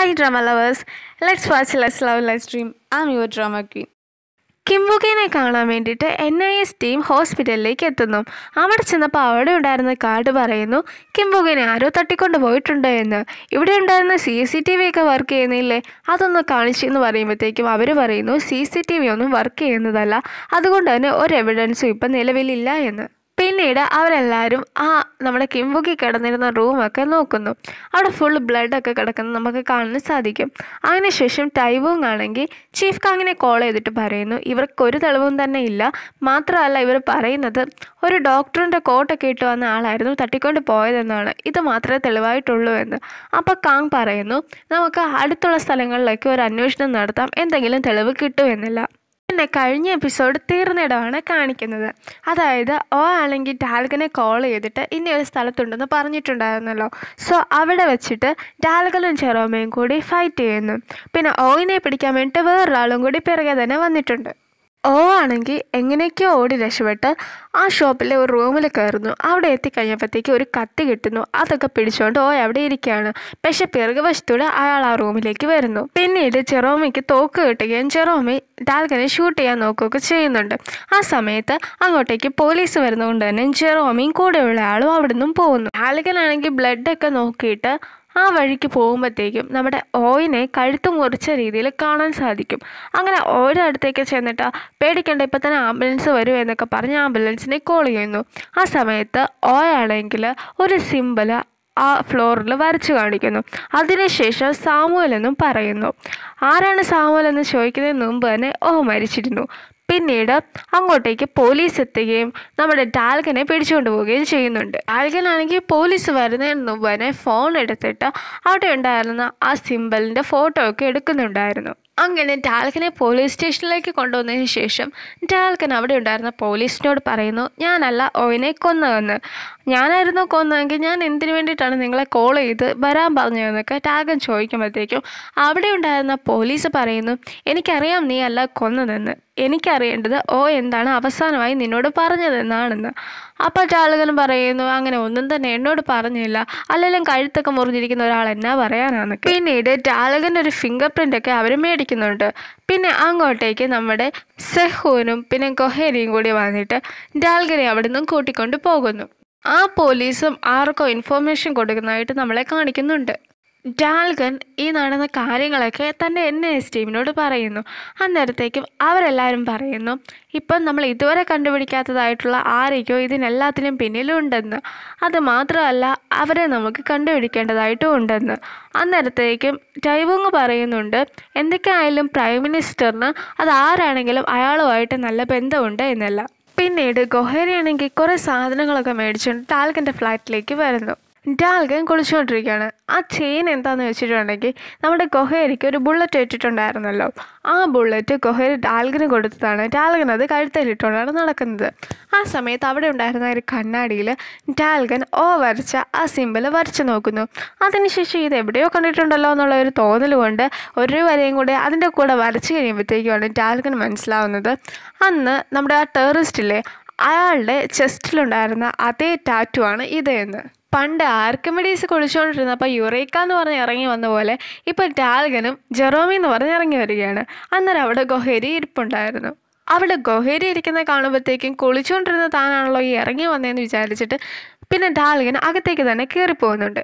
Hi drama lovers, let's watch Let's Love Let's Dream. I'm your drama queen. കിംബുക്കിനെ കാണാൻ വേണ്ടിയിട്ട് N I S team ഹോസ്പിറ്റലിലേക്ക് എത്തുന്നു അവിടെ ചെന്നപ്പോൾ അവിടെ ഉണ്ടായിരുന്ന കാർഡ് പറയുന്നു കിംബുക്കിനെ ആരോ തട്ടിക്കൊണ്ട് പോയിട്ടുണ്ട് എന്ന് ഇവിടെ ഉണ്ടായിരുന്ന സി സി ടി വി ഒക്കെ വർക്ക് ചെയ്യുന്നില്ലേ അതൊന്ന് കാണിച്ചെന്ന് പറയുമ്പോഴത്തേക്കും അവർ പറയുന്നു സി സി ടി വി ഒന്നും വർക്ക് ചെയ്യുന്നതല്ല അതുകൊണ്ട് തന്നെ ഒരു എവിഡൻസും ഇപ്പം നിലവിലില്ല എന്ന് പിന്നീട് അവരെല്ലാവരും ആ നമ്മുടെ കിംബുക്കി കിടന്നിരുന്ന റൂമൊക്കെ നോക്കുന്നു അവിടെ ഫുൾ ബ്ലഡൊക്കെ കിടക്കുന്നത് നമുക്ക് കാണാൻ സാധിക്കും അതിനുശേഷം ടൈവൂങ് ആണെങ്കിൽ ചീഫ് കാങ്ങിനെ കോൾ ചെയ്തിട്ട് പറയുന്നു ഇവർക്ക് ഒരു തെളിവും തന്നെ ഇല്ല മാത്രമല്ല ഇവർ പറയുന്നത് ഒരു ഡോക്ടറിൻ്റെ കോട്ടൊക്കെ ഇട്ട് വന്ന ആളായിരുന്നു തട്ടിക്കൊണ്ട് പോയതെന്നാണ് ഇത് മാത്രമേ തെളിവായിട്ടുള്ളൂ എന്ന് അപ്പോൾ കാങ് പറയുന്നു നമുക്ക് അടുത്തുള്ള സ്ഥലങ്ങളിലേക്ക് ഒരു അന്വേഷണം നടത്താം എന്തെങ്കിലും തെളിവ് കിട്ടുമെന്നില്ല എന്നെ കഴിഞ്ഞ എപ്പിസോഡ് തീർന്നിടമാണ് കാണിക്കുന്നത് അതായത് ഓ ആണെങ്കിൽ ഡാൽഗനെ കോൾ ചെയ്തിട്ട് ഇനി ഒരു സ്ഥലത്തുണ്ടെന്ന് പറഞ്ഞിട്ടുണ്ടായിരുന്നല്ലോ സോ അവിടെ വെച്ചിട്ട് ഡാൽഗനും ചെറോമയും കൂടി ഫൈറ്റ് ചെയ്യുന്നു പിന്നെ ഓയിനെ പിടിക്കാൻ വേണ്ടിയിട്ട് വേറൊരാളും കൂടി പിറകെ തന്നെ വന്നിട്ടുണ്ട് ഓ ആണെങ്കിൽ എങ്ങനെയൊക്കെയോ ഓടി രക്ഷപ്പെട്ട് ആ ഷോപ്പിലെ ഒരു റൂമിൽ കയറുന്നു അവിടെ എത്തിക്കഴിഞ്ഞപ്പോഴത്തേക്ക് ഒരു കത്തി കിട്ടുന്നു അതൊക്കെ പിടിച്ചുകൊണ്ട് ഓ അവിടെ ഇരിക്കുകയാണ് പക്ഷെ വശത്തൂടെ അയാൾ ആ റൂമിലേക്ക് വരുന്നു പിന്നീട് ചെറോമയ്ക്ക് തോക്ക് കിട്ടുകയും ചെറോമി ഡാൽഗനെ ഷൂട്ട് ചെയ്യാൻ നോക്കുകയൊക്കെ ചെയ്യുന്നുണ്ട് ആ സമയത്ത് അങ്ങോട്ടേക്ക് പോലീസ് വരുന്നതുകൊണ്ട് തന്നെ ജെറോമിയും കൂടെയുള്ള ആളും അവിടെ നിന്നും പോകുന്നു ഡാൽഗനാണെങ്കിൽ ബ്ലഡൊക്കെ നോക്കിയിട്ട് ആ വഴിക്ക് പോകുമ്പോഴത്തേക്കും നമ്മുടെ ഓയിനെ കഴുത്ത് മുറിച്ച രീതിയിൽ കാണാൻ സാധിക്കും അങ്ങനെ ഓയുടെ അടുത്തേക്ക് ചെന്നിട്ട് പേടിക്കേണ്ട ഇപ്പം തന്നെ ആംബുലൻസ് വരും എന്നൊക്കെ പറഞ്ഞ് ആംബുലൻസിനെ കോൾ ചെയ്യുന്നു ആ സമയത്ത് ഓയാണെങ്കിൽ ഒരു സിമ്പിള് ആ ഫ്ലോറിൽ വരച്ചു കാണിക്കുന്നു അതിനുശേഷം സാമുവൽ എന്നും പറയുന്നു ആരാണ് സാമുവൽ എന്ന് ചോദിക്കുന്നതിന് മുമ്പ് തന്നെ ഓ മരിച്ചിരുന്നു പിന്നീട് അങ്ങോട്ടേക്ക് പോലീസ് എത്തുകയും നമ്മുടെ ഡാൽഗനെ പിടിച്ചുകൊണ്ട് പോവുകയും ചെയ്യുന്നുണ്ട് ഡാൽഗനാണെങ്കിൽ പോലീസ് വരുന്നതിന് വനെ ഫോൺ എടുത്തിട്ട് അവിടെ ഉണ്ടായിരുന്ന ആ സിമ്പലിൻ്റെ ഫോട്ടോ ഒക്കെ എടുക്കുന്നുണ്ടായിരുന്നു അങ്ങനെ ഡാൽഗനെ പോലീസ് സ്റ്റേഷനിലേക്ക് കൊണ്ടുവന്നതിന് ശേഷം ഡാൽഗൻ അവിടെ ഉണ്ടായിരുന്ന പോലീസിനോട് പറയുന്നു ഞാനല്ല ഓയിനെ കൊന്നതെന്ന് ഞാനായിരുന്നു കൊന്നതെങ്കിൽ ഞാൻ എന്തിനു വേണ്ടിയിട്ടാണ് നിങ്ങളെ കോൾ ചെയ്ത് വരാൻ പറഞ്ഞതെന്നൊക്കെ ടാഗൻ ചോദിക്കുമ്പോഴത്തേക്കും അവിടെ ഉണ്ടായിരുന്ന പോലീസ് പറയുന്നു എനിക്കറിയാം നീ അല്ല കൊന്നതെന്ന് എനിക്കറിയേണ്ടത് ഓ എന്താണ് അവസാനമായി നിന്നോട് പറഞ്ഞതെന്നാണെന്ന് അപ്പോൾ ചാളുകൻ പറയുന്നു അങ്ങനെ ഒന്നും തന്നെ എന്നോട് പറഞ്ഞില്ല അല്ലെങ്കിലും കഴുത്തൊക്കെ മുറിഞ്ഞിരിക്കുന്ന ഒരാൾ എന്നാ പറയാനാണ് പിന്നീട് ടാളുകൻ്റെ ഒരു ഫിംഗർ പ്രിൻ്റൊക്കെ അവർ മേടിക്കുന്നുണ്ട് പിന്നെ അങ്ങോട്ടേക്ക് നമ്മുടെ സെഹൂനും പിന്നെ കൊഹേരിയും കൂടി വന്നിട്ട് ഡാൽഗനെ അവിടെ നിന്നും കൂട്ടിക്കൊണ്ട് പോകുന്നു ആ പോലീസും ആർക്കോ ഇൻഫോർമേഷൻ കൊടുക്കുന്നതായിട്ട് നമ്മളെ കാണിക്കുന്നുണ്ട് ഡാൽഗൻ ഈ നടന്ന കാര്യങ്ങളൊക്കെ തൻ്റെ എൻ എസ് ടീമിനോട് പറയുന്നു അന്നേരത്തേക്കും അവരെല്ലാവരും പറയുന്നു ഇപ്പം നമ്മൾ ഇതുവരെ കണ്ടുപിടിക്കാത്തതായിട്ടുള്ള ആരൊക്കെയോ ഇതിനെല്ലാത്തിനും പിന്നിലുണ്ടെന്ന് അത് മാത്രമല്ല അവരെ നമുക്ക് കണ്ടുപിടിക്കേണ്ടതായിട്ടും ഉണ്ടെന്ന് അന്നേരത്തേക്കും ടൈവുങ് പറയുന്നുണ്ട് ആയാലും പ്രൈം മിനിസ്റ്ററിന് അത് ആരാണെങ്കിലും അയാളുമായിട്ട് നല്ല ബന്ധമുണ്ട് എന്നല്ല പിന്നീട് ഗൊഹേരയാണെങ്കിൽ കുറേ സാധനങ്ങളൊക്കെ മേടിച്ചുകൊണ്ട് ടാൽക്കിൻ്റെ ഫ്ലാറ്റിലേക്ക് വരുന്നു ഡാൽഗൻ കുളിച്ചുകൊണ്ടിരിക്കുകയാണ് ആ ചെയിൻ എന്താണെന്ന് വെച്ചിട്ടുണ്ടെങ്കിൽ നമ്മുടെ ഗൊഹേരിക്ക് ഒരു ബുള്ളറ്റ് ഇട്ടിട്ടുണ്ടായിരുന്നല്ലോ ആ ബുള്ളറ്റ് ഗൊഹേരി ഡാൽഗന് കൊടുത്തതാണ് ഡാൽഗൻ അത് കഴുത്തലിട്ടുകൊണ്ടാണ് നടക്കുന്നത് ആ സമയത്ത് അവിടെ ഉണ്ടായിരുന്ന ഒരു കണ്ണാടിയിൽ ഡാൽഗൻ ഓ വരച്ച ആ സിമ്പിള് വരച്ച് നോക്കുന്നു അതിനുശേഷം ഇത് എവിടെയോ കണ്ടിട്ടുണ്ടല്ലോ എന്നുള്ള ഒരു തോന്നൽ കൊണ്ട് ഒരു വരയും കൂടെ അതിൻ്റെ കൂടെ വരച്ചു കഴിയുമ്പോഴത്തേക്കുമാണ് ഡാൽഗൻ മനസ്സിലാവുന്നത് അന്ന് നമ്മുടെ ആ ടൂറിസ്റ്റിലെ അയാളുടെ ചെസ്റ്റിലുണ്ടായിരുന്ന അതേ ടാറ്റു ആണ് ഇതെന്ന് പണ്ട് ആർക്കമിഡീസ് കുളിച്ചുകൊണ്ടിരുന്നപ്പോൾ യുറേക്ക എന്ന് പറഞ്ഞ് ഇറങ്ങി വന്ന പോലെ ഇപ്പോൾ ടാൽഗനും ജെറോമി എന്ന് പറഞ്ഞ് ഇറങ്ങി വരികയാണ് അന്നേരം അവിടെ ഗൊഹേരി ഇരിപ്പുണ്ടായിരുന്നു അവിടെ ഗൊഹേരി ഇരിക്കുന്ന കാണുമ്പോഴത്തേക്കും കുളിച്ചുകൊണ്ടിരുന്ന താനാണല്ലോ ഈ ഇറങ്ങി വന്നതെന്ന് വിചാരിച്ചിട്ട് പിന്നെ ടാൽഗൻ അകത്തേക്ക് തന്നെ കയറിപ്പോകുന്നുണ്ട്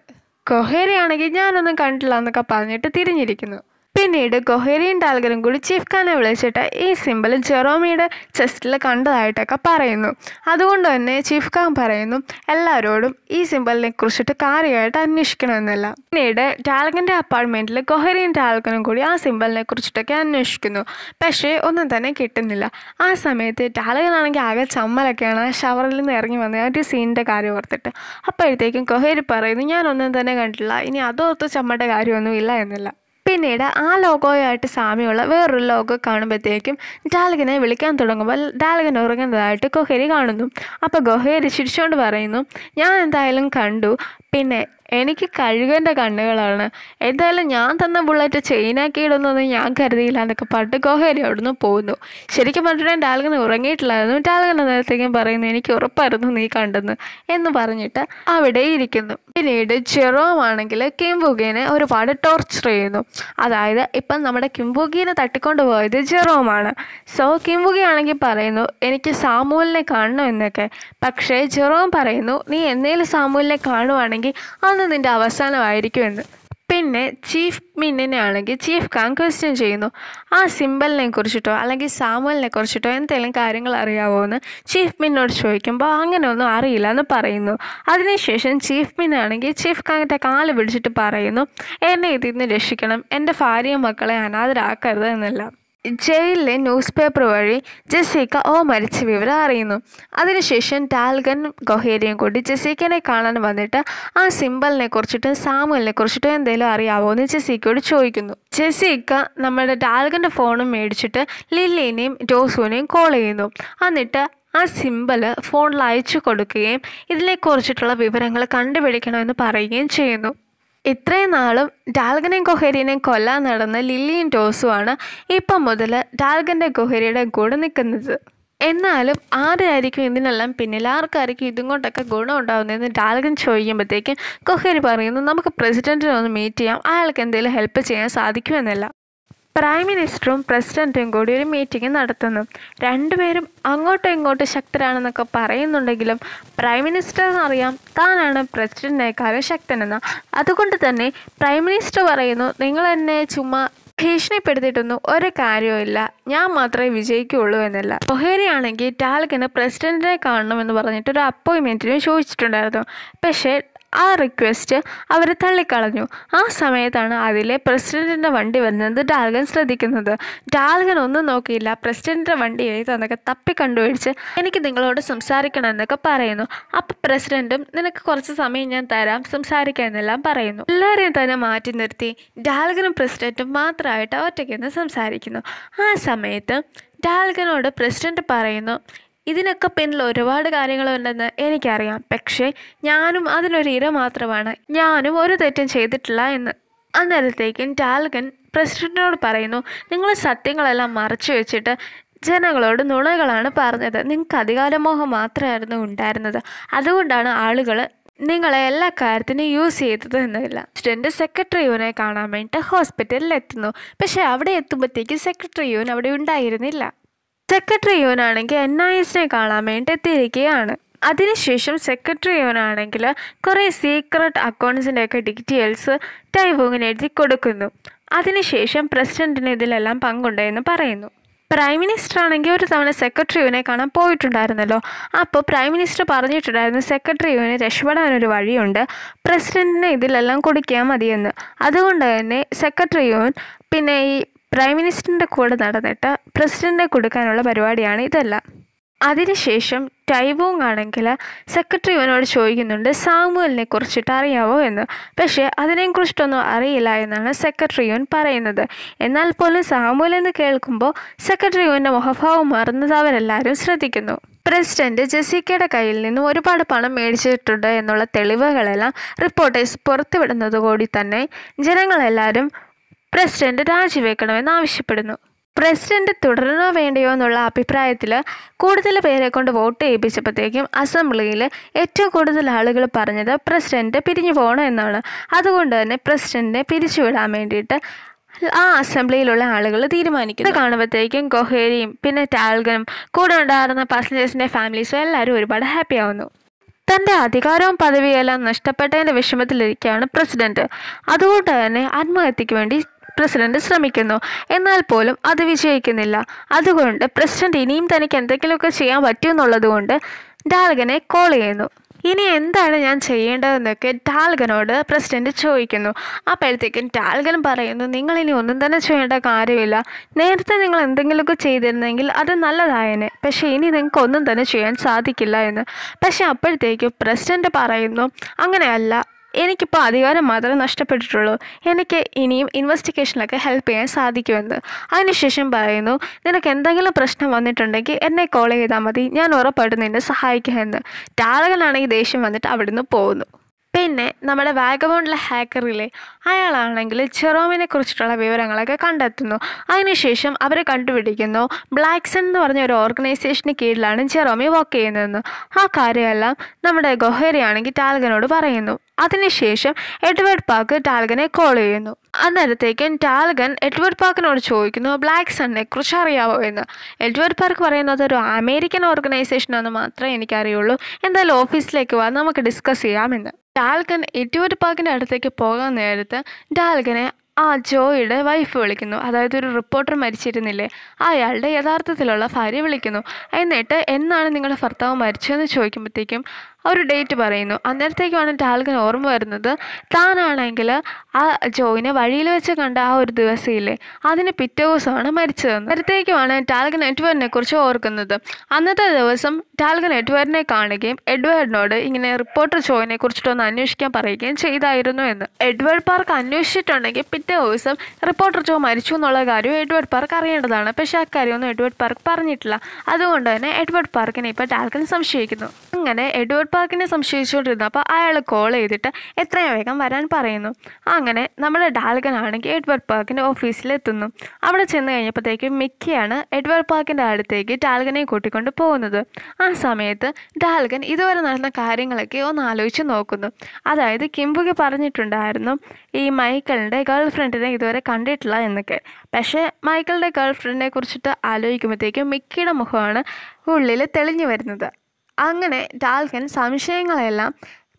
ഗൊഹേരയാണെങ്കിൽ ഞാനൊന്നും കണ്ടില്ല എന്നൊക്കെ പറഞ്ഞിട്ട് തിരിഞ്ഞിരിക്കുന്നു പിന്നീട് ഗൊഹേരിയും ടാൽഗരും കൂടി ചീഫ് ഖാനെ വിളിച്ചിട്ട് ഈ സിമ്പിൾ ജെറോമിയുടെ ചെസ്റ്റിൽ കണ്ടതായിട്ടൊക്കെ പറയുന്നു അതുകൊണ്ട് തന്നെ ചീഫ് ഖാൻ പറയുന്നു എല്ലാവരോടും ഈ സിമ്പിളിനെ കുറിച്ചിട്ട് കാര്യമായിട്ട് അന്വേഷിക്കണമെന്നല്ല പിന്നീട് ടാൽഗൻ്റെ അപ്പാർട്ട്മെൻറ്റിൽ ഗൊഹേരിയും ടാൽഗനും കൂടി ആ സിമ്പിളിനെ കുറിച്ചിട്ടൊക്കെ അന്വേഷിക്കുന്നു പക്ഷേ ഒന്നും തന്നെ കിട്ടുന്നില്ല ആ സമയത്ത് ടാലകനാണെങ്കിൽ ആകെ ചമ്മലൊക്കെയാണ് ആ ഷവറിൽ നിന്ന് ഇറങ്ങി വന്നത് ആ ഒരു സീനിൻ്റെ കാര്യം ഓർത്തിട്ട് അപ്പോഴത്തേക്കും ഗൊഹേരി പറയുന്നു ഞാനൊന്നും തന്നെ കണ്ടില്ല ഇനി അതോർത്ത് ചമ്മയുടെ കാര്യമൊന്നും ഇല്ല എന്നില്ല പിന്നീട് ആ ലോഗോയായിട്ട് സാമ്യമുള്ള വേറൊരു ലോഗോ കാണുമ്പോഴത്തേക്കും ഡാലകനെ വിളിക്കാൻ തുടങ്ങുമ്പോൾ ഡാലകൻ ഉറങ്ങുന്നതായിട്ട് ഗുഹേരി കാണുന്നു അപ്പോൾ ഗുഹേരി ചിരിച്ചുകൊണ്ട് പറയുന്നു ഞാൻ എന്തായാലും കണ്ടു പിന്നെ എനിക്ക് കഴുകൻ്റെ കണ്ണുകളാണ് എന്തായാലും ഞാൻ തന്ന ബുള്ളറ്റ് ചെയിനാക്കി ഇടുന്നൊന്നും ഞാൻ കരുതിയില്ല എന്നൊക്കെ പട്ട് ഗോഹരി അവിടുന്ന് പോകുന്നു ശരിക്കും പറഞ്ഞിട്ടുണ്ടെങ്കിൽ ഡാൽഗൻ ഉറങ്ങിയിട്ടില്ലായിരുന്നു ഡാൽഗൻ നേരത്തേക്കും പറയുന്നു എനിക്ക് ഉറപ്പായിരുന്നു നീ കണ്ടെന്ന് എന്ന് പറഞ്ഞിട്ട് അവിടെ ഇരിക്കുന്നു പിന്നീട് ജെറോം ആണെങ്കിൽ കിംബുഗീനെ ഒരുപാട് ടോർച്ചർ ചെയ്യുന്നു അതായത് ഇപ്പം നമ്മുടെ കിംബുഗീനെ തട്ടിക്കൊണ്ട് പോയത് ജെറോം ആണ് സോ കിംബുഗി ആണെങ്കിൽ പറയുന്നു എനിക്ക് സാമൂലിനെ കാണണം എന്നൊക്കെ പക്ഷേ ജെറോം പറയുന്നു നീ എന്നേലും സാമൂലിനെ കാണുവാണെങ്കിൽ ആ നിന്റെ നിൻ്റെ അവസാനമായിരിക്കുമെന്ന് പിന്നെ ചീഫ് മിന്നിനെ ആണെങ്കിൽ ചീഫ് കാങ് ക്വസ്റ്റ്യൻ ചെയ്യുന്നു ആ സിമ്പലിനെ കുറിച്ചിട്ടോ അല്ലെങ്കിൽ സാമുവലിനെ കുറിച്ചിട്ടോ എന്തെങ്കിലും കാര്യങ്ങൾ അറിയാവോ എന്ന് ചീഫ് മിന്നോട് ചോദിക്കുമ്പോൾ ഒന്നും അറിയില്ല എന്ന് പറയുന്നു അതിനുശേഷം ചീഫ് മിന്നാണെങ്കിൽ ചീഫ് കാങ്ങിൻ്റെ കാല് പിടിച്ചിട്ട് പറയുന്നു എന്നെ ഇതിൽ നിന്ന് രക്ഷിക്കണം എൻ്റെ ഭാര്യയും മക്കളെ അനാഥരാക്കരുത് എന്നെല്ലാം ജയിലിലെ ന്യൂസ് പേപ്പർ വഴി ജെസിക്ക ഓ മരിച്ച വിവരം അറിയുന്നു അതിനുശേഷം ടാൽഗൻ ഗൊഹേരിയും കൂടി ജെസിക്കനെ കാണാൻ വന്നിട്ട് ആ സിമ്പിളിനെ കുറിച്ചിട്ടും സാമുവലിനെ കുറിച്ചിട്ടും എന്തെങ്കിലും അറിയാവോ എന്ന് ജെസിക്കയോട് ചോദിക്കുന്നു ജെസിക്ക നമ്മുടെ ടാൽഗൻ്റെ ഫോണും മേടിച്ചിട്ട് ലില്ലിനെയും ഡോസുവിനെയും കോൾ ചെയ്യുന്നു എന്നിട്ട് ആ സിമ്പിള് ഫോണിൽ അയച്ചു കൊടുക്കുകയും ഇതിനെക്കുറിച്ചിട്ടുള്ള വിവരങ്ങൾ കണ്ടുപിടിക്കണമെന്ന് പറയുകയും ചെയ്യുന്നു ഇത്രയും നാളും ഡാൽഗനെയും കൊഹരിനെയും കൊല്ലാൻ നടന്ന ലില്ലിയും ടോസുമാണ് ഇപ്പം മുതൽ ഡാൽഗൻ്റെ കൊഹരിയുടെ കൂടെ നിൽക്കുന്നത് എന്നാലും ആരായിരിക്കും ഇതിനെല്ലാം പിന്നിൽ ആർക്കായിരിക്കും ഇതും കൊണ്ടൊക്കെ ഗുണം ഉണ്ടാകുന്നതെന്ന് ഡാൽഗൻ ചോദിക്കുമ്പോഴത്തേക്കും കൊഹരി പറയുന്നു നമുക്ക് പ്രസിഡൻറ്റിനെ ഒന്ന് മീറ്റ് ചെയ്യാം അയാൾക്ക് എന്തെങ്കിലും ഹെൽപ്പ് ചെയ്യാൻ സാധിക്കുമെന്നല്ല പ്രൈം മിനിസ്റ്ററും പ്രസിഡൻറ്റും കൂടി ഒരു മീറ്റിംഗ് നടത്തുന്നു രണ്ടുപേരും അങ്ങോട്ടും ഇങ്ങോട്ടും ശക്തരാണെന്നൊക്കെ പറയുന്നുണ്ടെങ്കിലും പ്രൈം മിനിസ്റ്റർ അറിയാം താനാണ് പ്രസിഡൻറ്റിനേക്കാളും ശക്തനെന്ന് അതുകൊണ്ട് തന്നെ പ്രൈം മിനിസ്റ്റർ പറയുന്നു നിങ്ങൾ എന്നെ ചുമ്മാ ഭീഷണിപ്പെടുത്തിയിട്ടൊന്നും ഒരു കാര്യവുമില്ല ഞാൻ മാത്രമേ വിജയിക്കുകയുള്ളൂ എന്നല്ല ബൊഹേരിയാണെങ്കിൽ ടാൽക്കിന് പ്രസിഡൻറ്റിനെ കാണണമെന്ന് പറഞ്ഞിട്ട് ഒരു അപ്പോയിൻമെൻറ്റിന് ചോദിച്ചിട്ടുണ്ടായിരുന്നു പക്ഷേ ആ റിക്വസ്റ്റ് അവർ തള്ളിക്കളഞ്ഞു ആ സമയത്താണ് അതിലെ പ്രസിഡൻറ്റിൻ്റെ വണ്ടി വരുന്നത് ഡാൽഗൻ ശ്രദ്ധിക്കുന്നത് ഡാൽഗൻ ഒന്നും നോക്കിയില്ല പ്രസിഡൻറ്റിൻ്റെ വണ്ടി ഏതെന്നൊക്കെ തപ്പി കണ്ടുപിടിച്ച് എനിക്ക് നിങ്ങളോട് സംസാരിക്കണം എന്നൊക്കെ പറയുന്നു അപ്പം പ്രസിഡൻറ്റും നിനക്ക് കുറച്ച് സമയം ഞാൻ തരാം എന്നെല്ലാം പറയുന്നു എല്ലാവരെയും തന്നെ മാറ്റി നിർത്തി ഡാൽഗനും പ്രസിഡൻറ്റും മാത്രമായിട്ട് ഒറ്റയ്ക്ക് സംസാരിക്കുന്നു ആ സമയത്ത് ഡാൽഗനോട് പ്രസിഡൻറ്റ് പറയുന്നു ഇതിനൊക്കെ പിന്നിൽ ഒരുപാട് കാര്യങ്ങളുണ്ടെന്ന് എനിക്കറിയാം പക്ഷേ ഞാനും അതിനൊരു ഇര മാത്രമാണ് ഞാനും ഒരു തെറ്റും ചെയ്തിട്ടില്ല എന്ന് അന്നേരത്തേക്കും ടാൽഗൻ പ്രസിഡന്റിനോട് പറയുന്നു നിങ്ങൾ സത്യങ്ങളെല്ലാം മറച്ചു വെച്ചിട്ട് ജനങ്ങളോട് നുണകളാണ് പറഞ്ഞത് നിങ്ങൾക്ക് അധികാരമോഹം മാത്രമായിരുന്നു ഉണ്ടായിരുന്നത് അതുകൊണ്ടാണ് ആളുകൾ നിങ്ങളെ എല്ലാ കാര്യത്തിനും യൂസ് ചെയ്തത് എന്നില്ല സ്റ്റുഡൻറ്റ് സെക്രട്ടറി യൂനെ കാണാൻ വേണ്ടിയിട്ട് ഹോസ്പിറ്റലിൽ എത്തുന്നു പക്ഷേ അവിടെ എത്തുമ്പോഴത്തേക്കും സെക്രട്ടറി യൂൻ അവിടെ ഉണ്ടായിരുന്നില്ല സെക്രട്ടറി ആണെങ്കിൽ എൻ ഐ എസിനെ കാണാൻ വേണ്ടി എത്തിയിരിക്കുകയാണ് അതിനുശേഷം സെക്രട്ടറി ആണെങ്കിൽ കുറേ സീക്രട്ട് ഒക്കെ ഡീറ്റെയിൽസ് ടൈബോങ്ങിന് എഴുതി കൊടുക്കുന്നു അതിനുശേഷം പ്രസിഡന്റിന് ഇതിലെല്ലാം പങ്കുണ്ടെന്ന് പറയുന്നു പ്രൈം മിനിസ്റ്റർ ആണെങ്കിൽ ഒരു തവണ സെക്രട്ടറി യുവനെ കാണാൻ പോയിട്ടുണ്ടായിരുന്നല്ലോ അപ്പോൾ പ്രൈം മിനിസ്റ്റർ പറഞ്ഞിട്ടുണ്ടായിരുന്നു സെക്രട്ടറി യുവന് രക്ഷപ്പെടാൻ ഒരു വഴിയുണ്ട് പ്രസിഡന്റിന് ഇതിലെല്ലാം കൊടുക്കിയാൽ മതിയെന്ന് അതുകൊണ്ട് തന്നെ സെക്രട്ടറി യുവൻ പിന്നെ ഈ പ്രൈം മിനിസ്റ്ററിൻ്റെ കൂടെ നടന്നിട്ട് പ്രസിഡൻറ്റിനെ കൊടുക്കാനുള്ള പരിപാടിയാണ് ഇതെല്ലാം അതിനുശേഷം ടൈബോങ് ആണെങ്കിൽ സെക്രട്ടറി ഇവനോട് ചോദിക്കുന്നുണ്ട് സാമുവലിനെ കുറിച്ചിട്ട് അറിയാവോ എന്ന് പക്ഷേ അതിനെക്കുറിച്ചിട്ടൊന്നും അറിയില്ല എന്നാണ് സെക്രട്ടറി ഇവൻ പറയുന്നത് എന്നാൽ പോലും സാമുവൽ എന്ന് കേൾക്കുമ്പോൾ സെക്രട്ടറി ഇവൻ്റെ മുഖഭാവം മാറുന്നത് അവരെല്ലാവരും ശ്രദ്ധിക്കുന്നു പ്രസിഡന്റ് ജെസിക്കയുടെ കയ്യിൽ നിന്നും ഒരുപാട് പണം മേടിച്ചിട്ടുണ്ട് എന്നുള്ള തെളിവുകളെല്ലാം റിപ്പോർട്ടേഴ്സ് പുറത്തുവിടുന്നതുകൂടി തന്നെ ജനങ്ങളെല്ലാവരും പ്രസിഡന്റ് ആവശ്യപ്പെടുന്നു പ്രസിഡന്റ് തുടരണോ വേണ്ടയോ എന്നുള്ള അഭിപ്രായത്തിൽ കൂടുതൽ പേരെ കൊണ്ട് വോട്ട് ചെയ്യിപ്പിച്ചപ്പോഴത്തേക്കും അസംബ്ലിയിൽ ഏറ്റവും കൂടുതൽ ആളുകൾ പറഞ്ഞത് പ്രസിഡന്റ് പിരിഞ്ഞു പോകണം എന്നാണ് അതുകൊണ്ട് തന്നെ പ്രസിഡന്റിനെ പിരിച്ചുവിടാൻ വേണ്ടിയിട്ട് ആ അസംബ്ലിയിലുള്ള ആളുകൾ തീരുമാനിക്കുന്നു കാണുമ്പോഴത്തേക്കും ഗൊഹേരിയും പിന്നെ ടാൽഗനും കൂടെ ഉണ്ടായിരുന്ന പാസഞ്ചേഴ്സിൻ്റെ ഫാമിലീസും എല്ലാവരും ഒരുപാട് ഹാപ്പി ആവുന്നു തൻ്റെ അധികാരവും പദവിയെല്ലാം നഷ്ടപ്പെട്ടതിൻ്റെ വിഷമത്തിലിരിക്കുകയാണ് പ്രസിഡന്റ് അതുകൊണ്ട് തന്നെ ആത്മഹത്യക്ക് വേണ്ടി പ്രസിഡന്റ് ശ്രമിക്കുന്നു എന്നാൽ പോലും അത് വിജയിക്കുന്നില്ല അതുകൊണ്ട് പ്രസിഡന്റ് ഇനിയും തനിക്ക് എന്തെങ്കിലുമൊക്കെ ചെയ്യാൻ പറ്റുമെന്നുള്ളതുകൊണ്ട് ഡാൽഗനെ കോൾ ചെയ്യുന്നു ഇനി എന്താണ് ഞാൻ ചെയ്യേണ്ടതെന്നൊക്കെ ഡാൽഗനോട് പ്രസിഡന്റ് ചോദിക്കുന്നു അപ്പോഴത്തേക്കും ഡാൽഗൻ പറയുന്നു നിങ്ങൾ ഇനി ഒന്നും തന്നെ ചെയ്യേണ്ട കാര്യമില്ല നേരത്തെ നിങ്ങൾ എന്തെങ്കിലുമൊക്കെ ചെയ്തിരുന്നെങ്കിൽ അത് നല്ലതായേനെ പക്ഷേ ഇനി നിങ്ങൾക്ക് ഒന്നും തന്നെ ചെയ്യാൻ സാധിക്കില്ല എന്ന് പക്ഷേ അപ്പോഴത്തേക്കും പ്രസിഡന്റ് പറയുന്നു അങ്ങനെയല്ല എനിക്കിപ്പോൾ അധികാരം മാത്രമേ നഷ്ടപ്പെട്ടിട്ടുള്ളൂ എനിക്ക് ഇനിയും ഇൻവെസ്റ്റിഗേഷനിലൊക്കെ ഹെൽപ്പ് ചെയ്യാൻ സാധിക്കുമെന്ന് അതിനുശേഷം പറയുന്നു നിനക്ക് എന്തെങ്കിലും പ്രശ്നം വന്നിട്ടുണ്ടെങ്കിൽ എന്നെ കോൾ ചെയ്താൽ മതി ഞാൻ ഉറപ്പായിട്ടും നിന്നെ സഹായിക്കാമെന്ന് ടാളകനാണെങ്കിൽ ദേഷ്യം വന്നിട്ട് അവിടുന്ന് പോകുന്നു പിന്നെ നമ്മുടെ വാഗബോണ്ടിലെ ഹാക്കറിലെ അയാളാണെങ്കിൽ ചെറോമിനെ കുറിച്ചിട്ടുള്ള വിവരങ്ങളൊക്കെ കണ്ടെത്തുന്നു അതിനുശേഷം അവരെ കണ്ടുപിടിക്കുന്നു ബ്ലാക്ക്സൺ എന്ന് പറഞ്ഞ ഒരു ഓർഗനൈസേഷന് കീഴിലാണ് ചെറോമി വർക്ക് ചെയ്യുന്നതെന്ന് ആ കാര്യമെല്ലാം നമ്മുടെ ഗൊഹേരയാണെങ്കിൽ ടാൽഗനോട് പറയുന്നു അതിനുശേഷം എഡ്വേർഡ് പാക്ക് ടാൽഗനെ കോൾ ചെയ്യുന്നു അന്നേരത്തേക്കും ടാൽഗൻ എഡ്വേർഡ് പാക്കിനോട് ചോദിക്കുന്നു ബ്ലാക്ക് സണ്ണിനെ കുറിച്ച് അറിയാവോ എന്ന് എഡ്വേർഡ് പാർക്ക് പറയുന്നത് ഒരു അമേരിക്കൻ ഓർഗനൈസേഷനാണെന്ന് മാത്രമേ എനിക്കറിയുള്ളൂ എന്തായാലും ഓഫീസിലേക്ക് വാ നമുക്ക് ഡിസ്കസ് ചെയ്യാമെന്ന് ഡാൽഗൻ എറ്റ്യൂർ പാർക്കിൻ്റെ അടുത്തേക്ക് പോകാൻ നേരത്ത് ഡാൽഗനെ ആ ജോയുടെ വൈഫ് വിളിക്കുന്നു അതായത് ഒരു റിപ്പോർട്ടർ മരിച്ചിരുന്നില്ലേ അയാളുടെ യഥാർത്ഥത്തിലുള്ള ഭാര്യ വിളിക്കുന്നു എന്നിട്ട് എന്നാണ് നിങ്ങളുടെ ഭർത്താവ് മരിച്ചതെന്ന് ചോദിക്കുമ്പോഴത്തേക്കും ഒരു ഡേറ്റ് പറയുന്നു അന്നേരത്തേക്ക് വന്നിട്ട് ആൾക്കിന് ഓർമ്മ വരുന്നത് താനാണെങ്കിൽ ആ ജോയിനെ വഴിയിൽ വെച്ച് കണ്ട ആ ഒരു ദിവസമില്ലേ അതിന് പിറ്റേ ദിവസമാണ് മരിച്ചതെന്ന് അന്നേരത്തേക്കുമാണ് ടാൽഗൻ എഡ്വേർഡിനെ കുറിച്ച് ഓർക്കുന്നത് അന്നത്തെ ദിവസം ടാൽഗൻ എഡ്വേർഡിനെ കാണുകയും എഡ്വേർഡിനോട് ഇങ്ങനെ റിപ്പോർട്ടർ ജോയിനെ കുറിച്ചിട്ടൊന്ന് അന്വേഷിക്കാൻ പറയുകയും ചെയ്തായിരുന്നു എന്ന് എഡ്വേർഡ് പാർക്ക് അന്വേഷിച്ചിട്ടുണ്ടെങ്കിൽ പിറ്റേ ദിവസം റിപ്പോർട്ടർ ജോ മരിച്ചു എന്നുള്ള കാര്യം എഡ്വേർഡ് പാർക്ക് അറിയേണ്ടതാണ് പക്ഷേ അക്കാര്യമൊന്നും എഡ്വേർഡ് പാർക്ക് പറഞ്ഞിട്ടില്ല അതുകൊണ്ട് തന്നെ എഡ്വേർഡ് പാർക്കിനെ ഇപ്പോൾ ടാൽഗൻ സംശയിക്കുന്നു അങ്ങനെ എഡ്വേർഡ് പാർക്കിനെ അപ്പോൾ അയാൾ കോൾ ചെയ്തിട്ട് എത്രയും വേഗം വരാൻ പറയുന്നു അങ്ങനെ നമ്മുടെ ഡാൽഗൻ ആണെങ്കിൽ എഡ്വേർഡ് പാർക്കിൻ്റെ ഓഫീസിലെത്തുന്നു അവിടെ ചെന്ന് കഴിഞ്ഞപ്പോഴത്തേക്കും മിക്കിയാണ് എഡ്വേർഡ് പാർക്കിൻ്റെ അടുത്തേക്ക് ഡാൽഗനെ കൂട്ടിക്കൊണ്ട് പോകുന്നത് ആ സമയത്ത് ഡാൽഗൻ ഇതുവരെ നടന്ന കാര്യങ്ങളൊക്കെ ഒന്ന് ആലോചിച്ച് നോക്കുന്നു അതായത് കിംബുക്ക് പറഞ്ഞിട്ടുണ്ടായിരുന്നു ഈ മൈക്കിളിൻ്റെ ഗേൾ ഫ്രണ്ടിനെ ഇതുവരെ കണ്ടിട്ടില്ല എന്നൊക്കെ പക്ഷേ മൈക്കിളിൻ്റെ ഗേൾ ഫ്രണ്ടിനെ കുറിച്ചിട്ട് ആലോചിക്കുമ്പോഴത്തേക്കും മിക്കിയുടെ മുഖമാണ് ഉള്ളിൽ തെളിഞ്ഞു വരുന്നത് അങ്ങനെ ടാൽക്കൻ സംശയങ്ങളെല്ലാം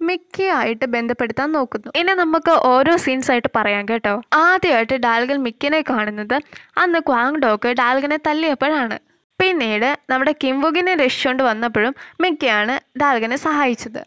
മിക്കയായിട്ട് ബന്ധപ്പെടുത്താൻ നോക്കുന്നു ഇനി നമുക്ക് ഓരോ സീൻസ് ആയിട്ട് പറയാം കേട്ടോ ആദ്യമായിട്ട് ഡാൽഗൻ മിക്കിനെ കാണുന്നത് അന്ന് ക്വാങ് ഡോക്ക് ഡാൽഗനെ തല്ലിയപ്പോഴാണ് പിന്നീട് നമ്മുടെ കിംവുഗിനെ രക്ഷിച്ചുകൊണ്ട് വന്നപ്പോഴും മിക്കയാണ് ഡാൽഗനെ സഹായിച്ചത്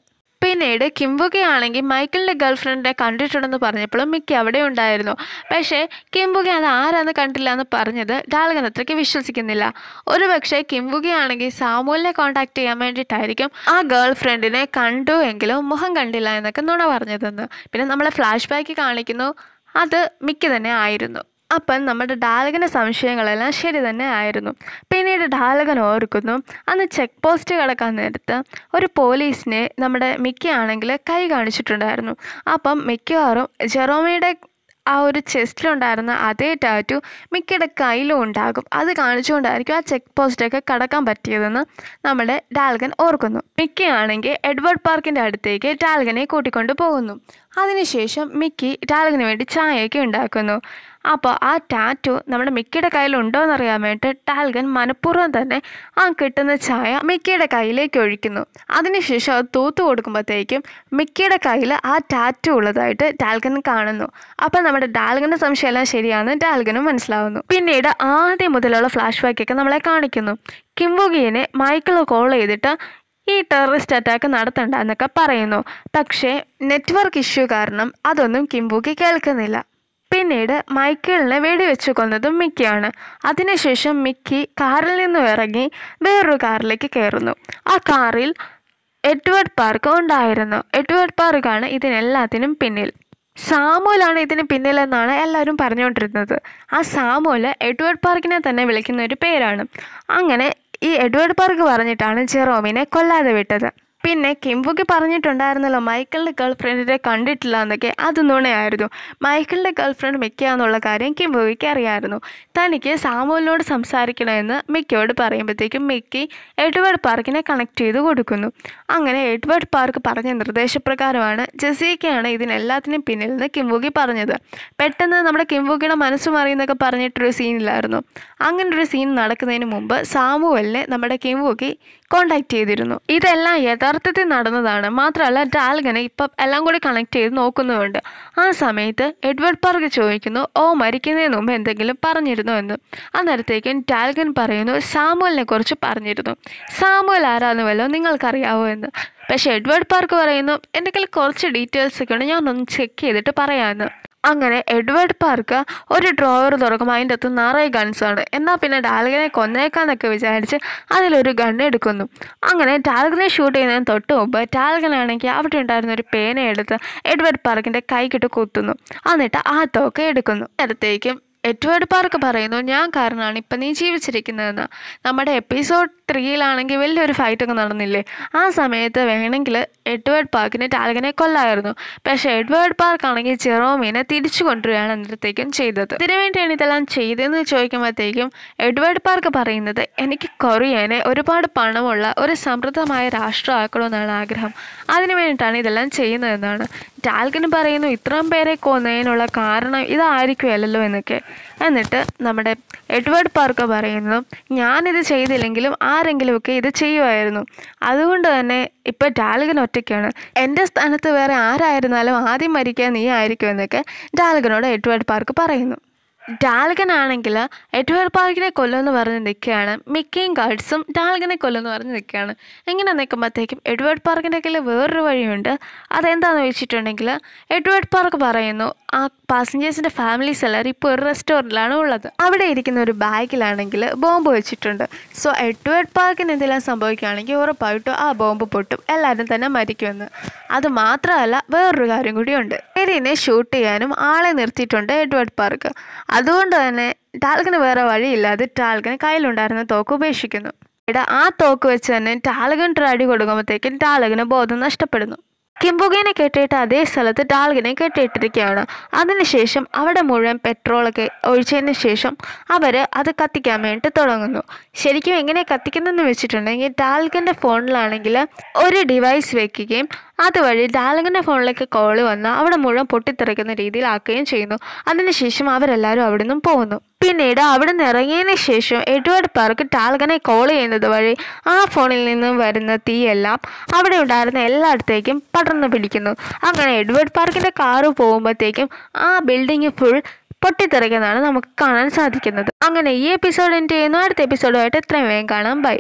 പിന്നീട് കിംബുകയാണെങ്കിൽ മൈക്കിളിൻ്റെ ഗേൾഫ്രണ്ടിനെ കണ്ടിട്ടുണ്ടെന്ന് പറഞ്ഞപ്പോഴും മിക്ക അവിടെ ഉണ്ടായിരുന്നു പക്ഷേ കിംബുക അത് ആരാന്ന് കണ്ടില്ല എന്ന് പറഞ്ഞത് ഡാൽഗൻ അത്രയ്ക്ക് വിശ്വസിക്കുന്നില്ല ഒരു പക്ഷേ കിംബുകയാണെങ്കിൽ സാമൂലിനെ കോൺടാക്ട് ചെയ്യാൻ വേണ്ടിയിട്ടായിരിക്കും ആ ഗേൾഫ്രണ്ടിനെ കണ്ടു എങ്കിലും മുഖം കണ്ടില്ല എന്നൊക്കെ നുണ പറഞ്ഞതെന്ന് പിന്നെ നമ്മളെ ഫ്ലാഷ് ബാക്ക് കാണിക്കുന്നു അത് മിക്ക തന്നെ ആയിരുന്നു അപ്പം നമ്മുടെ ഡാലകൻ്റെ സംശയങ്ങളെല്ലാം ശരി തന്നെ ആയിരുന്നു പിന്നീട് ഡാലകൻ ഓർക്കുന്നു അന്ന് ചെക്ക് പോസ്റ്റ് കടക്കാൻ നേരത്ത് ഒരു പോലീസിനെ നമ്മുടെ മിക്ക ആണെങ്കിൽ കൈ കാണിച്ചിട്ടുണ്ടായിരുന്നു അപ്പം മിക്കവാറും ജെറോമയുടെ ആ ഒരു ചെസ്റ്റിലുണ്ടായിരുന്ന അതേ ടാറ്റു മിക്കയുടെ കയ്യിലും ഉണ്ടാകും അത് കാണിച്ചുകൊണ്ടായിരിക്കും ആ ചെക്ക് പോസ്റ്റൊക്കെ കടക്കാൻ പറ്റിയതെന്ന് നമ്മുടെ ഡാൽഗൻ ഓർക്കുന്നു മിക്കയാണെങ്കിൽ എഡ്വേർഡ് പാർക്കിൻ്റെ അടുത്തേക്ക് ഡാൽഗനെ കൂട്ടിക്കൊണ്ട് പോകുന്നു അതിനുശേഷം മിക്കി ഡാൽഗന് വേണ്ടി ചായയൊക്കെ ഉണ്ടാക്കുന്നു അപ്പോൾ ആ ടാറ്റു നമ്മുടെ മിക്കിയുടെ കയ്യിൽ ഉണ്ടോ എന്നറിയാൻ വേണ്ടിയിട്ട് ടാൽഗൻ മനഃപൂർവ്വം തന്നെ ആ കിട്ടുന്ന ചായ മിക്കിയുടെ കയ്യിലേക്ക് ഒഴിക്കുന്നു അതിനുശേഷം അത് തൂത്തു കൊടുക്കുമ്പോഴത്തേക്കും മിക്കിയുടെ കയ്യിൽ ആ ടാറ്റു ഉള്ളതായിട്ട് ടാൽഗൻ കാണുന്നു അപ്പോൾ നമ്മുടെ ഡാൽഗൻ്റെ സംശയമെല്ലാം ശരിയാണെന്ന് ടാൽഗനും മനസ്സിലാവുന്നു പിന്നീട് ആദ്യം മുതലുള്ള ഫ്ലാഷ് ബാക്കൊക്കെ നമ്മളെ കാണിക്കുന്നു കിംബുഗിയനെ മൈക്കിൾ കോൾ ചെയ്തിട്ട് ഈ ടെററിസ്റ്റ് അറ്റാക്ക് നടത്തണ്ട എന്നൊക്കെ പറയുന്നു പക്ഷേ നെറ്റ്വർക്ക് ഇഷ്യൂ കാരണം അതൊന്നും കിംബുക്കി കേൾക്കുന്നില്ല പിന്നീട് മൈക്കിളിനെ വെടിവെച്ചു കൊന്നതും മിക്കിയാണ് അതിനുശേഷം മിക്കി കാറിൽ നിന്നും ഇറങ്ങി വേറൊരു കാറിലേക്ക് കയറുന്നു ആ കാറിൽ എഡ്വേർഡ് പാർക്ക് ഉണ്ടായിരുന്നു എഡ്വേർഡ് പാർക്കാണ് ഇതിനെല്ലാത്തിനും പിന്നിൽ സാമൂലാണ് ഇതിന് പിന്നിലെന്നാണ് എല്ലാവരും പറഞ്ഞുകൊണ്ടിരുന്നത് ആ സാമൂല് എഡ്വേർഡ് പാർക്കിനെ തന്നെ വിളിക്കുന്ന ഒരു പേരാണ് അങ്ങനെ ഈ എഡ്വേർഡ് പാർക്ക് പറഞ്ഞിട്ടാണ് ജെറോമിനെ കൊല്ലാതെ വിട്ടത് പിന്നെ കിംബുക്ക് പറഞ്ഞിട്ടുണ്ടായിരുന്നല്ലോ മൈക്കിളിൻ്റെ ഗേൾ ഫ്രണ്ടിനെ കണ്ടിട്ടില്ല എന്നൊക്കെ അത് നുണയായിരുന്നു മൈക്കിളിൻ്റെ ഗേൾ ഫ്രണ്ട് എന്നുള്ള കാര്യം കിംബുക്ക് അറിയാമായിരുന്നു തനിക്ക് സാമുവിനോട് സംസാരിക്കണമെന്ന് മിക്കയോട് പറയുമ്പോഴത്തേക്കും മിക്കി എഡ്വേർഡ് പാർക്കിനെ കണക്ട് ചെയ്ത് കൊടുക്കുന്നു അങ്ങനെ എഡ്വേർഡ് പാർക്ക് പറഞ്ഞ നിർദ്ദേശപ്രകാരമാണ് ജെസിക്കയാണ് ഇതിനെല്ലാത്തിനും പിന്നിൽ നിന്ന് കിംബുക്കി പറഞ്ഞത് പെട്ടെന്ന് നമ്മുടെ കിംബുക്കിയുടെ മനസ്സ് മറിയെന്നൊക്കെ പറഞ്ഞിട്ടൊരു സീനില്ലായിരുന്നു അങ്ങനൊരു സീൻ നടക്കുന്നതിന് മുമ്പ് സാമുവലിനെ നമ്മുടെ കിംബുക്കി കോണ്ടാക്ട് ചെയ്തിരുന്നു ഇതെല്ലാം യഥാർത്ഥത്തിൽ നടന്നതാണ് മാത്രമല്ല ഡാൽഗനെ ഇപ്പം എല്ലാം കൂടി കണക്ട് ചെയ്ത് നോക്കുന്നുമുണ്ട് ആ സമയത്ത് എഡ്വേർഡ് പാർക്ക് ചോദിക്കുന്നു ഓ മരിക്കുന്നതിന് മുമ്പ് എന്തെങ്കിലും പറഞ്ഞിരുന്നു എന്ന് അന്നേരത്തേക്കും ഡാൽഗൻ പറയുന്നു സാമുവലിനെ കുറിച്ച് പറഞ്ഞിരുന്നു സാമുവൽ ആരാന്ന് വല്ലോ നിങ്ങൾക്കറിയാവോ എന്ന് പക്ഷേ എഡ്വേർഡ് പാർക്ക് പറയുന്നു എന്തെങ്കിലും കുറച്ച് കുറച്ച് ഡീറ്റെയിൽസൊക്കെ ഉണ്ട് ഞാനൊന്ന് ചെക്ക് ചെയ്തിട്ട് പറയാമെന്ന് അങ്ങനെ എഡ്വേർഡ് പാർക്ക് ഒരു ഡ്രോവർ തുറക്കും അതിൻ്റെ അത് നിറയെ ഗൺസാണ് എന്നാൽ പിന്നെ ഡാൽഗനെ കൊന്നേക്കാന്നൊക്കെ വിചാരിച്ച് അതിലൊരു ഗൺ എടുക്കുന്നു അങ്ങനെ ഡാൽഗനെ ഷൂട്ട് ചെയ്യുന്നതിന് തൊട്ട് മുമ്പ് ഡാൽഗനാണെങ്കിൽ അവിടെ ഉണ്ടായിരുന്ന ഒരു പേന എടുത്ത് എഡ്വേർഡ് പാർക്കിൻ്റെ കൈക്കിട്ട് കുത്തുന്നു എന്നിട്ട് ആ തോക്ക് എടുക്കുന്നു അടുത്തേക്കും എഡ്വേർഡ് പാർക്ക് പറയുന്നു ഞാൻ കാരണമാണ് ഇപ്പം നീ ജീവിച്ചിരിക്കുന്നതെന്ന് നമ്മുടെ എപ്പിസോഡ് ത്രീയിലാണെങ്കിൽ വലിയൊരു ഫൈറ്റൊക്കെ നടന്നില്ലേ ആ സമയത്ത് വേണമെങ്കിൽ എഡ്വേർഡ് പാർക്കിന് ടാലകനെ കൊല്ലായിരുന്നു പക്ഷേ എഡ്വേർഡ് പാർക്ക് ആണെങ്കിൽ ജെറോമിനെ തിരിച്ചു കൊണ്ടുവരികയാണ് അന്നത്തേക്കും ചെയ്തത് ഇതിനുവേണ്ടിയാണ് ഇതെല്ലാം ചെയ്തതെന്ന് ചോദിക്കുമ്പോഴത്തേക്കും എഡ്വേർഡ് പാർക്ക് പറയുന്നത് എനിക്ക് കൊറിയനെ ഒരുപാട് പണമുള്ള ഒരു സമൃദ്ധമായ രാഷ്ട്രമാക്കണമെന്നാണ് ആഗ്രഹം അതിനു വേണ്ടിയിട്ടാണ് ഇതെല്ലാം ചെയ്യുന്നതെന്നാണ് ടാൽഗൻ പറയുന്നു ഇത്രയും പേരെ കൊന്നതിനുള്ള കാരണം ഇതായിരിക്കുമല്ലോ എന്നൊക്കെ എന്നിട്ട് നമ്മുടെ എഡ്വേർഡ് പാർക്ക് പറയുന്നത് ഞാനിത് ചെയ്തില്ലെങ്കിലും ആരെങ്കിലുമൊക്കെ ഇത് ചെയ്യുമായിരുന്നു അതുകൊണ്ട് തന്നെ ഇപ്പോൾ ഡാൽഗൻ ഒറ്റയ്ക്കാണ് എൻ്റെ സ്ഥാനത്ത് വേറെ ആരായിരുന്നാലും ആദ്യം മരിക്കാൻ നീ ആയിരിക്കും എന്നൊക്കെ ഡാൽഗനോട് എഡ്വേർഡ് പാർക്ക് പറയുന്നു ഡാൽഗൻ ആണെങ്കിൽ എഡ്വേർഡ് പാർക്കിനെ കൊല്ലുമെന്ന് പറഞ്ഞ് നിൽക്കുകയാണ് മിക്കിയും ഗാർഡ്സും ഡാൽഗനെ കൊല്ലുമെന്ന് പറഞ്ഞ് നിൽക്കുകയാണ് ഇങ്ങനെ നിൽക്കുമ്പോഴത്തേക്കും എഡ്വേർഡ് പാർക്കിൻ്റെ കയ്യിൽ വേറൊരു വഴിയുണ്ട് അതെന്താണെന്ന് വെച്ചിട്ടുണ്ടെങ്കിൽ എഡ്വേർഡ് പാർക്ക് പറയുന്നു ആ പാസഞ്ചേഴ്സിൻ്റെ ഫാമിലീസ് എല്ലാവരും ഇപ്പോൾ ഒരു റെസ്റ്റോറൻറ്റിലാണ് ഉള്ളത് അവിടെ ഇരിക്കുന്ന ഒരു ബാഗിലാണെങ്കിൽ ബോംബ് വെച്ചിട്ടുണ്ട് സോ എഡ്വേർഡ് പാർക്കിന് എന്തെല്ലാം സംഭവിക്കുകയാണെങ്കിൽ ഉറപ്പായിട്ടും ആ ബോംബ് പൊട്ടും എല്ലാവരും തന്നെ മരിക്കുമെന്ന് അത് മാത്രമല്ല വേറൊരു കാര്യം കൂടിയുണ്ട് ഡയറീനെ ഷൂട്ട് ചെയ്യാനും ആളെ നിർത്തിയിട്ടുണ്ട് എഡ്വേർഡ് പാർക്ക് അതുകൊണ്ട് തന്നെ ടാൽഗിന് വേറെ വഴിയില്ലാതെ ടാൽഗിന് കയ്യിലുണ്ടായിരുന്ന തോക്ക് ഉപേക്ഷിക്കുന്നു ഇവിടെ ആ തോക്ക് വെച്ച് തന്നെ ടാലകൻ ഒരു കൊടുക്കുമ്പോഴത്തേക്കും ടാലകന് ബോധം നഷ്ടപ്പെടുന്നു കിംബുകേനെ കെട്ടിയിട്ട് അതേ സ്ഥലത്ത് ഡാൽഗിനെ കെട്ടിയിട്ടിരിക്കുകയാണ് അതിനുശേഷം അവിടെ മുഴുവൻ പെട്രോളൊക്കെ ഒഴിച്ചതിന് ശേഷം അവർ അത് കത്തിക്കാൻ വേണ്ടി തുടങ്ങുന്നു ശരിക്കും എങ്ങനെ കത്തിക്കുന്നതെന്ന് വെച്ചിട്ടുണ്ടെങ്കിൽ ഡാൽഗിൻ്റെ ഫോണിലാണെങ്കിൽ ഒരു ഡിവൈസ് വെക്കുകയും അതുവഴി ഡാലിങ്ങിൻ്റെ ഫോണിലേക്ക് കോൾ വന്ന് അവിടെ മുഴുവൻ പൊട്ടിത്തെറിക്കുന്ന രീതിയിലാക്കുകയും ചെയ്യുന്നു അതിനുശേഷം അവരെല്ലാവരും അവിടെ നിന്നും പോകുന്നു പിന്നീട് അവിടെ നിന്ന് ഇറങ്ങിയതിന് ശേഷം എഡ്വേർഡ് പാർക്ക് ടാൽഗനെ കോൾ ചെയ്യുന്നത് വഴി ആ ഫോണിൽ നിന്നും വരുന്ന തീയെല്ലാം അവിടെ ഉണ്ടായിരുന്ന എല്ലായിടത്തേക്കും പടർന്നു പിടിക്കുന്നു അങ്ങനെ എഡ്വേർഡ് പാർക്കിൻ്റെ കാറ് പോകുമ്പോഴത്തേക്കും ആ ബിൽഡിംഗ് ഫുൾ പൊട്ടിത്തെറിക്കുന്നതാണ് നമുക്ക് കാണാൻ സാധിക്കുന്നത് അങ്ങനെ ഈ എപ്പിസോഡ് എൻ്റെ ചെയ്യുന്നു അടുത്ത എപ്പിസോഡുമായിട്ട് എത്രയും വേഗം കാണാം ബൈ